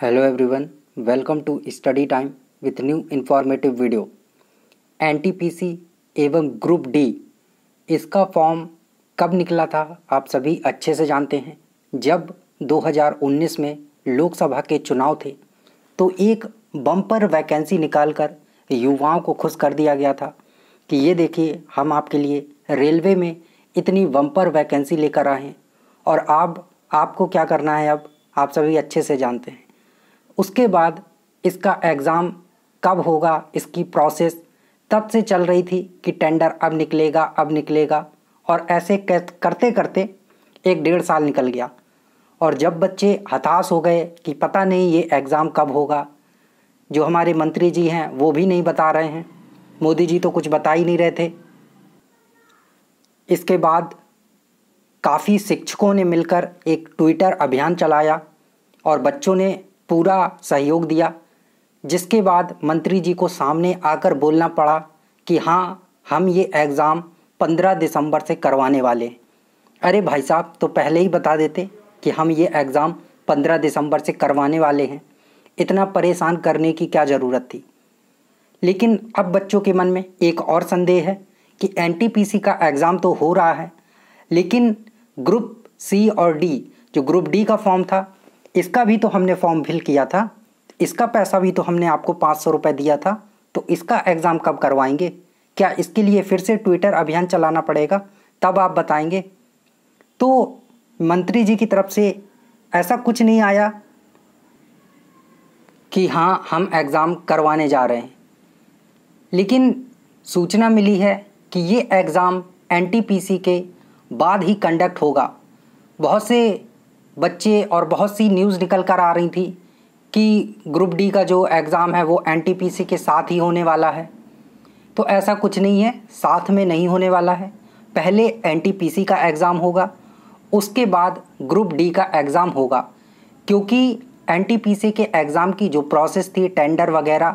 hello everyone welcome to study time with new informative video NTPC एवं group D इसका form कब निकला था आप सभी अच्छे से जानते हैं जब 2019 में लोकसभा के चुनाव थे तो एक बम्पर वैकेंसी निकालकर युवाओं को खुश कर दिया गया था कि ये देखिए हम आपके लिए रेलवे में इतनी बम्पर वैकेंसी लेकर आए हैं और आप आपको क्या करना है अब आप सभी अच्छे से जानते हैं उसके बाद इसका एग्ज़ाम कब होगा इसकी प्रोसेस तब से चल रही थी कि टेंडर अब निकलेगा अब निकलेगा और ऐसे करते करते एक डेढ़ साल निकल गया और जब बच्चे हताश हो गए कि पता नहीं ये एग्ज़ाम कब होगा जो हमारे मंत्री जी हैं वो भी नहीं बता रहे हैं मोदी जी तो कुछ बता ही नहीं रहे थे इसके बाद काफ़ी शिक्षकों ने मिलकर एक ट्विटर अभियान चलाया और बच्चों ने पूरा सहयोग दिया जिसके बाद मंत्री जी को सामने आकर बोलना पड़ा कि हाँ हम ये एग्ज़ाम 15 दिसंबर से करवाने वाले हैं अरे भाई साहब तो पहले ही बता देते कि हम ये एग्ज़ाम 15 दिसंबर से करवाने वाले हैं इतना परेशान करने की क्या ज़रूरत थी लेकिन अब बच्चों के मन में एक और संदेह है कि एन का एग्ज़ाम तो हो रहा है लेकिन ग्रुप सी और डी जो ग्रुप डी का फॉर्म था इसका भी तो हमने फॉर्म फिल किया था इसका पैसा भी तो हमने आपको पाँच सौ रुपये दिया था तो इसका एग्ज़ाम कब करवाएंगे क्या इसके लिए फिर से ट्विटर अभियान चलाना पड़ेगा तब आप बताएंगे तो मंत्री जी की तरफ से ऐसा कुछ नहीं आया कि हाँ हम एग्ज़ाम करवाने जा रहे हैं लेकिन सूचना मिली है कि ये एग्ज़ाम एनटीपीसी के बाद ही कंडक्ट होगा बहुत से बच्चे और बहुत सी न्यूज़ निकल कर आ रही थी कि ग्रुप डी का जो एग्ज़ाम है वो एन के साथ ही होने वाला है तो ऐसा कुछ नहीं है साथ में नहीं होने वाला है पहले एन का एग्ज़ाम होगा उसके बाद ग्रुप डी का एग्ज़ाम होगा क्योंकि एन के एग्ज़ाम की जो प्रोसेस थी टेंडर वगैरह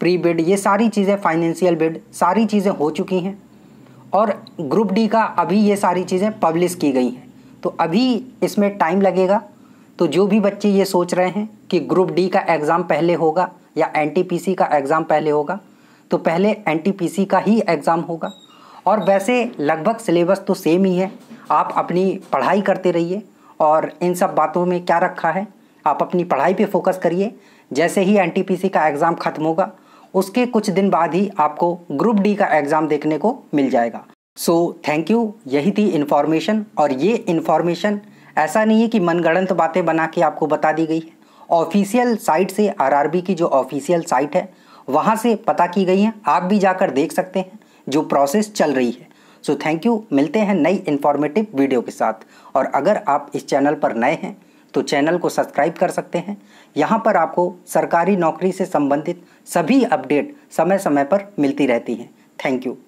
प्री बिड ये सारी चीज़ें फाइनेंशियल बिड सारी चीज़ें हो चुकी हैं और ग्रुप डी का अभी ये सारी चीज़ें पब्लिश की गई हैं तो अभी इसमें टाइम लगेगा तो जो भी बच्चे ये सोच रहे हैं कि ग्रुप डी का एग्ज़ाम पहले होगा या एन का एग्ज़ाम पहले होगा तो पहले एन का ही एग्ज़ाम होगा और वैसे लगभग सिलेबस तो सेम ही है आप अपनी पढ़ाई करते रहिए और इन सब बातों में क्या रखा है आप अपनी पढ़ाई पे फोकस करिए जैसे ही एन का एग्ज़ाम ख़त्म होगा उसके कुछ दिन बाद ही आपको ग्रुप डी का एग्ज़ाम देखने को मिल जाएगा सो थैंक यू यही थी इन्फॉर्मेशन और ये इन्फॉर्मेशन ऐसा नहीं है कि मनगढ़ंत बातें बना के आपको बता दी गई है ऑफिशियल साइट से आरआरबी की जो ऑफिशियल साइट है वहाँ से पता की गई है आप भी जाकर देख सकते हैं जो प्रोसेस चल रही है सो थैंक यू मिलते हैं नई इन्फॉर्मेटिव वीडियो के साथ और अगर आप इस चैनल पर नए हैं तो चैनल को सब्सक्राइब कर सकते हैं यहाँ पर आपको सरकारी नौकरी से संबंधित सभी अपडेट समय समय पर मिलती रहती हैं थैंक यू